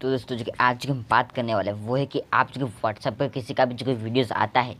तो दोस्तों जो कि आज जो हम बात करने वाले हैं वो है कि आप जो कि व्हाट्सअप पर किसी का भी जो कोई वीडियोस आता है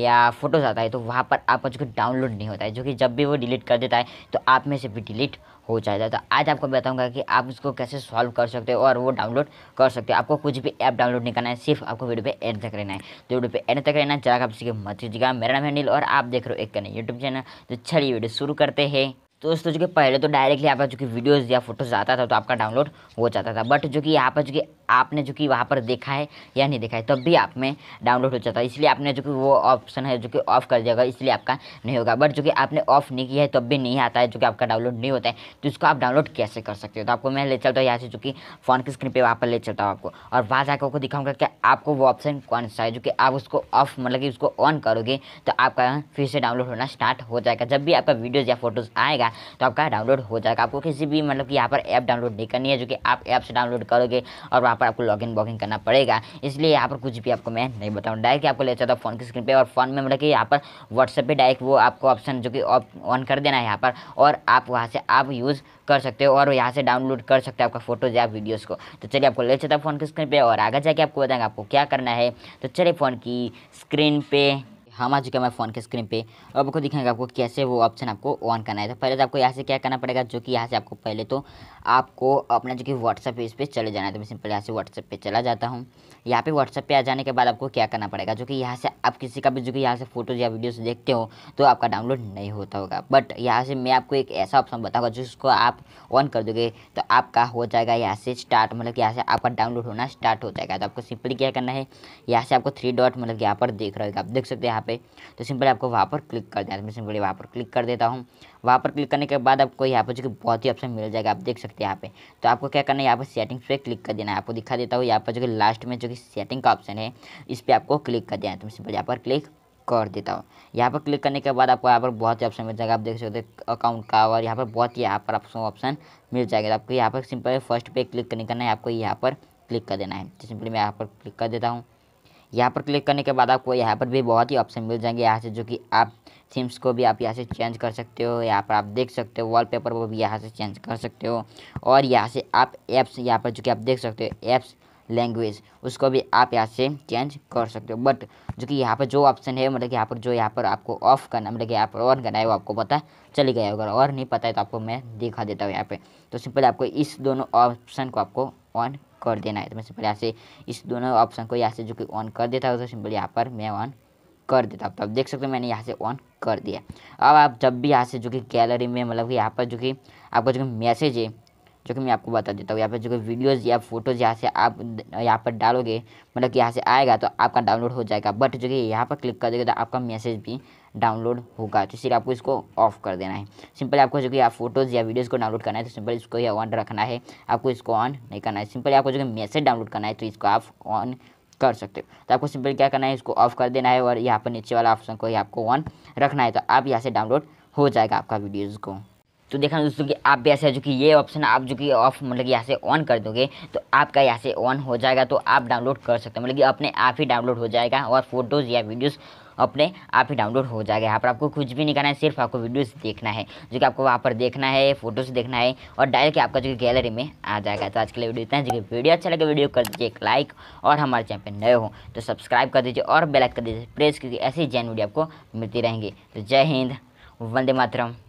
या फोटोज़ आता है तो वहाँ पर आपका जो कि डाउनलोड नहीं होता है जो कि जब भी वो डिलीट कर देता है तो आप में से भी डिलीट हो जाता है तो आज आपको बताऊंगा कि आप उसको कैसे सॉल्व कर सकते हो और वो डाउनलोड कर सकते हो आपको कुछ भी ऐप डाउनलोड नहीं करना है सिर्फ आपको वीडियो पे एंड तक रहना है तो वीडियो पे एंड तक रहना जरा आप किसी मत दीजिएगा मेरा नाम है अनिल और आप देख रहे हो एक कहना यूट्यूब चैनल तो चलिए वीडियो शुरू करते हैं तो दोस्तों जो कि पहले तो डायरेक्टली आपका जो कि वीडियोज़ या फोटोज़ आता था तो आपका डाउनलोड हो जाता था बट जो कि यहाँ पर जो कि आपने जो कि वहाँ पर देखा है या नहीं देखा है तब भी आप में डाउनलोड हो जाता है इसलिए आपने जो कि वो ऑप्शन है जो कि ऑफ कर दिया इसलिए आपका नहीं होगा बट जो कि आपने ऑफ नहीं किया है तब भी नहीं आता है जो कि आपका डाउनलोड नहीं होता है तो इसको आप डाउनलोड कैसे कर सकते हो तो आपको मैं ले चलता हूँ यहाँ से जो कि फ़ोन की स्क्रीन पर वहाँ पर ले चलता हूँ आपको और वहाँ जाकर आपको दिखाऊंगा कि आपको वो ऑप्शन कौन सा है जो कि आप उसको ऑफ मतलब कि उसको ऑन करोगे तो आपका फिर से डाउनलोड होना स्टार्ट हो जाएगा जब भी आपका वीडियोज़ या फोटोज़ आएगा तो आपका डाउनलोड हो जाएगा आपको किसी भी मतलब कि यहाँ पर ऐप डाउनलोड नहीं करनी है जो कि आप ऐप से डाउनलोड करोगे और वहाँ पर आपको लॉग इन वॉगिंग करना पड़ेगा इसलिए यहाँ पर कुछ भी आपको मैं नहीं बताऊँ डायरेक्ट आपको ले जाता हूँ फ़ोन की स्क्रीन पर और फ़ोन में मतलब कि यहाँ पर व्हाट्सएप पर डायरेक्ट वो आपको ऑप्शन जो कि ऑन कर देना है यहाँ पर और आप वहाँ से आप यूज़ कर सकते हो और यहाँ से डाउनलोड कर सकते हो आपका फोटोज या वीडियोज़ को तो चलिए आपको ले चाहता हूँ फ़ोन की स्क्रीन पर और आगे जाके आपको बताएंगे आपको क्या करना है तो चलिए फ़ोन की स्क्रीन पर हम हाँ, आ चुके हैं हमारे फ़ोन के स्क्रीन पे अब आपको दिखाएंगे आपको कैसे वो ऑप्शन आपको ऑन करना है तो पहले तो आपको यहाँ से क्या करना पड़ेगा जो कि यहाँ से आपको पहले तो आपको अपना जो कि व्हाट्सअप पेज पे चले जाना है तो मैं सिंपल यहाँ से व्हाट्सअप पे चला जाता हूँ यहाँ पे व्हाट्सअप पे आ जाने के बाद आपको क्या करना पड़ेगा जो कि यहाँ से आप किसी का भी जो कि यहाँ से फोटोज या वीडियोज देखते हो तो आपका डाउनलोड नहीं होता होगा बट यहाँ से मैं आपको एक ऐसा ऑप्शन बताऊँगा जिसको आप ऑन कर दोगे तो आपका हो जाएगा यहाँ से स्टार्ट मतलब यहाँ से आपका डाउनलोड होना स्टार्ट हो जाएगा तो आपको सिंपली क्या करना है यहाँ से आपको थ्री डॉट मतलब यहाँ पर देख रहेगा आप देख सकते हैं यहाँ पे तो सिंपली आपको वहाँ पर क्लिक कर देना है तो मैं सिंपली वहाँ पर क्लिक कर देता हूँ वहाँ पर क्लिक करने के बाद आपको यहाँ पर जो कि बहुत ही ऑप्शन मिल जाएगा आप देख सकते हैं यहाँ पे तो आपको क्या करना है यहाँ पर सेटिंग्स पे क्लिक कर देना है आपको दिखा देता हूँ यहाँ पर जो कि लास्ट में जो कि सेटिंग का ऑप्शन है इस पर आपको क्लिक कर देना है तो मैं सिंपल यहाँ पर क्लिक कर देता हूँ यहाँ पर क्लिक करने के बाद आपको यहाँ पर बहुत ही ऑप्शन मिल जाएगा आप देख सकते हैं अकाउंट का और यहाँ पर बहुत ही यहाँ पर आपको ऑप्शन मिल जाएगा आपको यहाँ पर सिंपल फर्स्ट पे क्लिक करने करना है आपको यहाँ पर क्लिक कर देना है तो सिंपली मैं यहाँ पर क्लिक कर देता हूँ यहाँ पर क्लिक करने के बाद आपको यहाँ पर भी बहुत ही ऑप्शन मिल जाएंगे यहाँ से जो कि आप थीम्स को भी आप यहाँ से चेंज कर सकते हो यहाँ पर आप देख सकते हो वॉलपेपर को भी यहाँ से चेंज कर सकते हो और यहाँ से आप ऐप्स यहाँ पर जो कि आप देख सकते हो ऐप्स लैंग्वेज उसको भी आप यहाँ से चेंज कर सकते हो बट जो कि यहाँ पर जो ऑप्शन है मतलब कि यहाँ पर जो यहाँ पर आपको ऑफ करना मतलब कि यहाँ पर ऑन करना है वो आपको पता चली गया अगर और नहीं पता है तो आपको मैं दिखा देता हूँ यहाँ पे तो सिंपल आपको इस दोनों ऑप्शन को आपको ऑन कर देना है तो मैं सिंपल यहाँ से इस दोनों ऑप्शन को यहाँ से जो कि ऑन कर देता हूँ तो सिंपल यहाँ पर मैं ऑन कर देता हूँ तो आप देख सकते हो मैंने यहाँ से ऑन कर दिया अब आप जब भी यहाँ से जो कि गैलरी में मतलब कि यहाँ पर जो कि आपका जो मैसेज है जो कि मैं आपको बता देता हूँ यहाँ पर जो कि वीडियोज़ या फोटोज़ यहाँ से आप यहाँ पर डालोगे मतलब कि यहाँ से आएगा तो आपका डाउनलोड हो जाएगा बट जो कि यहाँ पर क्लिक कर देगा तो आपका मैसेज भी डाउनलोड होगा तो इसलिए आपको इसको ऑफ कर देना है सिंपल आपको जो कि आप फोटोज़ या वीडियोज़ को डाउनलोड करना है तो सिंपल इसको ही ऑन रखना है आपको इसको ऑन नहीं करना है सिंपल आपको जो कि मैसेज डाउनलोड करना है तो इसको आप ऑन कर सकते हो तो आपको सिंपल क्या करना है इसको ऑफ कर देना है और यहाँ पर नीचे वाला ऑप्शन को ही आपको ऑन रखना है तो आप यहाँ से डाउनलोड हो जाएगा आपका वीडियोज़ को तो देखा दोस्तों कि आप भी ऐसे जो कि ये ऑप्शन आप जो कि ऑफ मतलब यहाँ से ऑन कर दोगे तो आपका यहाँ से ऑन हो जाएगा तो आप डाउनलोड कर सकते हैं मतलब कि अपने आप ही डाउनलोड हो जाएगा और फोटोज़ या वीडियोज़ अपने आप ही डाउनलोड हो जाएगा यहाँ पर आपको कुछ भी नहीं करना है सिर्फ आपको वीडियोस देखना है जो कि आपको वहाँ पर देखना है फोटोज देखना है और डायरेक्ट आपका जो कि गैलरी में आ जाएगा तो आज के लिए वीडियो इतना है जो कि वीडियो अच्छा लगे वीडियो कर दीजिए एक लाइक और हमारे चैनल पर नए हो तो सब्सक्राइब कर दीजिए और बेलाइक कर दीजिए प्रेस क्योंकि ऐसे ही जैन वीडियो आपको मिलती रहेंगी तो जय हिंद वंदे मातरम